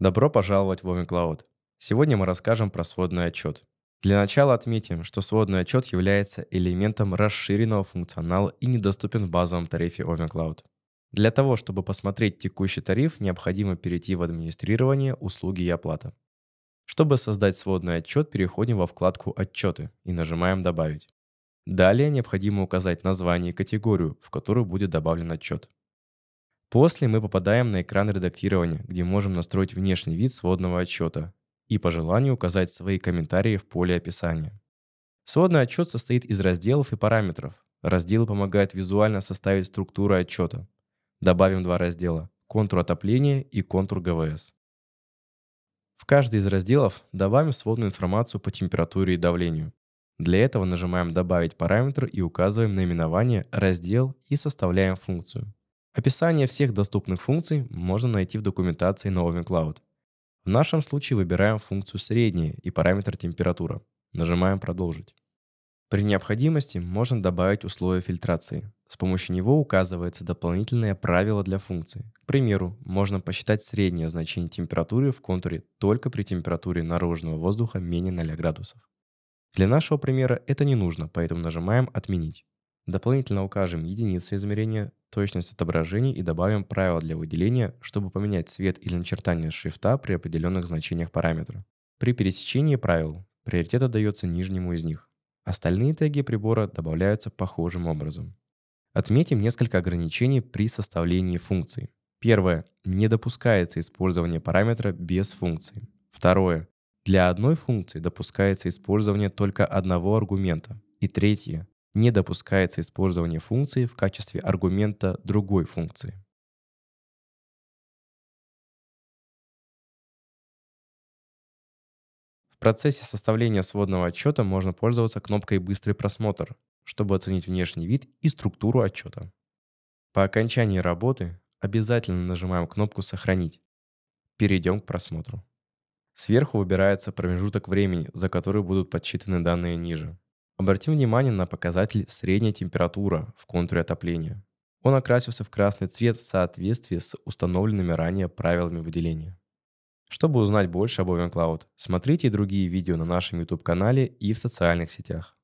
Добро пожаловать в OpenCloud. Сегодня мы расскажем про сводный отчет. Для начала отметим, что сводный отчет является элементом расширенного функционала и недоступен в базовом тарифе OpenCloud. Для того, чтобы посмотреть текущий тариф, необходимо перейти в администрирование, услуги и оплата. Чтобы создать сводный отчет, переходим во вкладку «Отчеты» и нажимаем «Добавить». Далее необходимо указать название и категорию, в которую будет добавлен отчет. После мы попадаем на экран редактирования, где можем настроить внешний вид сводного отчета и по желанию указать свои комментарии в поле описания. Сводный отчет состоит из разделов и параметров. Разделы помогают визуально составить структуру отчета. Добавим два раздела – контур отопления и контур ГВС. В каждый из разделов добавим сводную информацию по температуре и давлению. Для этого нажимаем «Добавить параметр» и указываем наименование, раздел и составляем функцию. Описание всех доступных функций можно найти в документации на OvenCloud. В нашем случае выбираем функцию средняя и параметр температура. Нажимаем «Продолжить». При необходимости можно добавить условие фильтрации. С помощью него указывается дополнительное правило для функции. К примеру, можно посчитать среднее значение температуры в контуре только при температуре наружного воздуха менее 0 градусов. Для нашего примера это не нужно, поэтому нажимаем «Отменить». Дополнительно укажем единицы измерения, точность отображений и добавим правила для выделения, чтобы поменять цвет или начертание шрифта при определенных значениях параметра. При пересечении правил приоритет отдается нижнему из них. Остальные теги прибора добавляются похожим образом. Отметим несколько ограничений при составлении функций. Первое. Не допускается использование параметра без функции. Второе. Для одной функции допускается использование только одного аргумента. И третье не допускается использование функции в качестве аргумента другой функции. В процессе составления сводного отчета можно пользоваться кнопкой «Быстрый просмотр», чтобы оценить внешний вид и структуру отчета. По окончании работы обязательно нажимаем кнопку «Сохранить». Перейдем к просмотру. Сверху выбирается промежуток времени, за который будут подсчитаны данные ниже. Обратим внимание на показатель средняя температура в контуре отопления. Он окрасился в красный цвет в соответствии с установленными ранее правилами выделения. Чтобы узнать больше об Oven Cloud, смотрите и другие видео на нашем YouTube-канале и в социальных сетях.